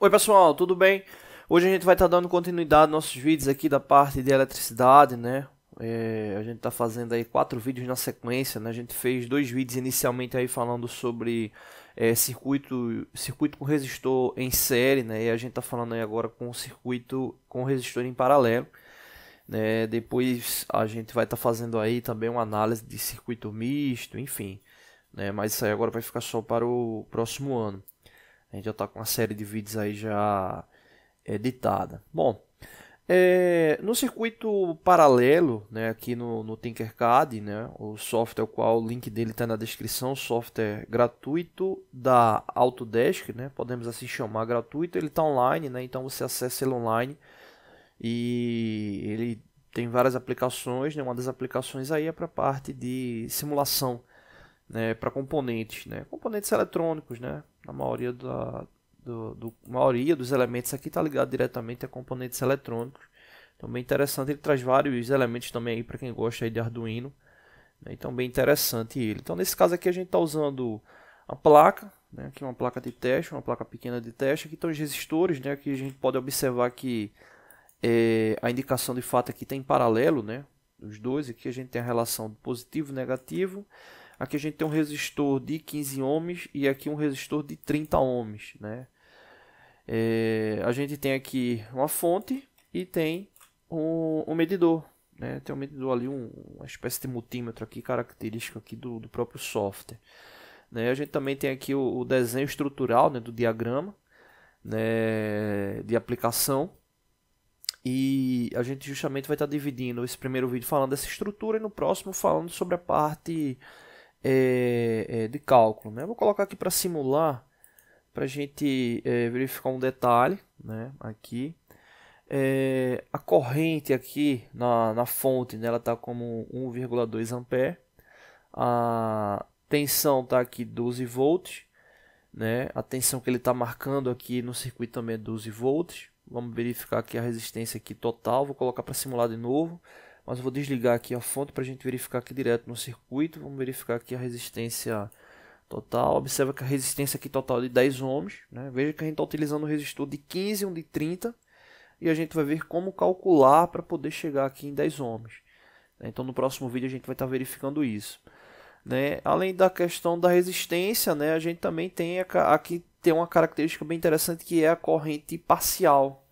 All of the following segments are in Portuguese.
Oi pessoal, tudo bem? Hoje a gente vai estar tá dando continuidade aos nossos vídeos aqui da parte de eletricidade, né? É, a gente está fazendo aí quatro vídeos na sequência, né? A gente fez dois vídeos inicialmente aí falando sobre é, circuito, circuito com resistor em série, né? E a gente está falando aí agora com circuito com resistor em paralelo. Né? Depois a gente vai estar tá fazendo aí também uma análise de circuito misto, enfim. Né? Mas isso aí agora vai ficar só para o próximo ano. A gente já está com uma série de vídeos aí já editada. Eh, Bom, é, no circuito paralelo, né, aqui no, no Tinkercad, né, o software, o qual o link dele está na descrição, software gratuito da Autodesk, né, podemos assim chamar gratuito, ele está online, né, então você acessa ele online e ele tem várias aplicações, né, uma das aplicações aí é para a parte de simulação, né, para componentes, né, componentes eletrônicos, né, na maioria, da, do, do maioria dos elementos aqui está ligado diretamente a componentes eletrônicos. Então bem interessante, ele traz vários elementos também aí para quem gosta aí de Arduino. Né? Então bem interessante ele. Então nesse caso aqui a gente está usando a placa, né? aqui uma placa de teste, uma placa pequena de teste. Aqui estão os resistores, né? aqui a gente pode observar que é, a indicação de fato aqui tem paralelo, né? os dois, aqui a gente tem a relação positivo e negativo. Aqui a gente tem um resistor de 15 ohms e aqui um resistor de 30 ohms, né? É, a gente tem aqui uma fonte e tem um, um medidor, né? Tem um medidor ali, um, uma espécie de multímetro aqui, característico aqui do, do próprio software. Né? A gente também tem aqui o, o desenho estrutural né, do diagrama né, de aplicação. E a gente justamente vai estar dividindo esse primeiro vídeo falando dessa estrutura e no próximo falando sobre a parte é, é, de cálculo. Né? vou colocar aqui para simular, para a gente é, verificar um detalhe né? aqui. É, a corrente aqui na, na fonte né? está como 1,2 A. A tensão está aqui 12 volts. Né? A tensão que ele está marcando aqui no circuito também é 12 volts. Vamos verificar aqui a resistência aqui total. Vou colocar para simular de novo mas eu vou desligar aqui a fonte para a gente verificar aqui direto no circuito, vamos verificar aqui a resistência total, observa que a resistência aqui total é de 10 ohms, né? veja que a gente está utilizando um resistor de 15, um de 30, e a gente vai ver como calcular para poder chegar aqui em 10 ohms. Né? Então no próximo vídeo a gente vai estar tá verificando isso. Né? Além da questão da resistência, né? a gente também tem aqui tem uma característica bem interessante que é a corrente parcial.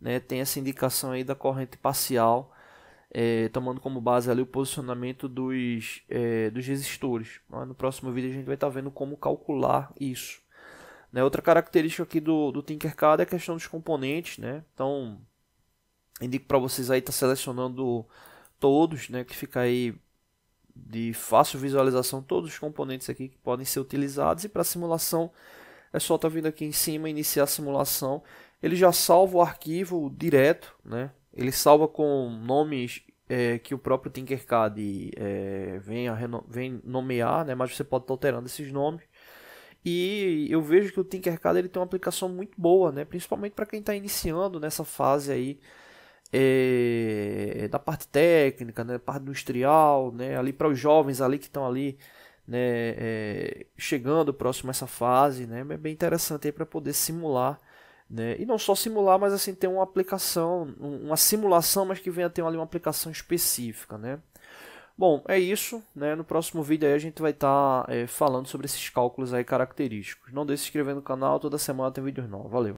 Né? Tem essa indicação aí da corrente parcial é, tomando como base ali o posicionamento dos, é, dos resistores. No próximo vídeo a gente vai estar tá vendo como calcular isso. Né, outra característica aqui do, do Tinkercad é a questão dos componentes. Né? Então, indico para vocês aí estar tá selecionando todos, né, que fica aí de fácil visualização todos os componentes aqui que podem ser utilizados e para simulação é só estar tá vindo aqui em cima iniciar a simulação ele já salva o arquivo direto né ele salva com nomes é, que o próprio Tinkercad é, vem, vem, nomear, né? mas você pode estar alterando esses nomes. E eu vejo que o Tinkercad ele tem uma aplicação muito boa, né? principalmente para quem está iniciando nessa fase aí é, da parte técnica, né? parte industrial, né? ali para os jovens ali que estão ali né? É, chegando próximo a essa fase. Né? É bem interessante para poder simular né? E não só simular, mas assim ter uma aplicação, uma simulação, mas que venha ter ali uma aplicação específica, né? Bom, é isso. Né? No próximo vídeo a gente vai estar tá, é, falando sobre esses cálculos aí característicos. Não deixe de se inscrever no canal, toda semana tem vídeos novos. Valeu!